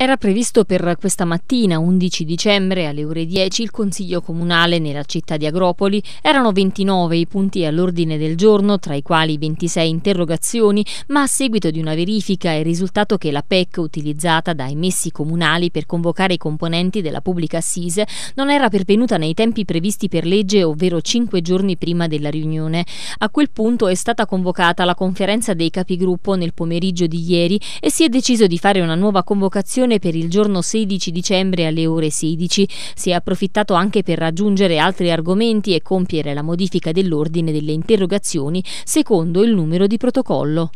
Era previsto per questa mattina, 11 dicembre, alle ore 10, il Consiglio Comunale nella città di Agropoli. Erano 29 i punti all'ordine del giorno, tra i quali 26 interrogazioni, ma a seguito di una verifica è risultato che la PEC utilizzata dai messi comunali per convocare i componenti della pubblica assise non era pervenuta nei tempi previsti per legge, ovvero 5 giorni prima della riunione. A quel punto è stata convocata la conferenza dei capigruppo nel pomeriggio di ieri e si è deciso di fare una nuova convocazione riunione per il giorno 16 dicembre alle ore 16. Si è approfittato anche per raggiungere altri argomenti e compiere la modifica dell'ordine delle interrogazioni secondo il numero di protocollo.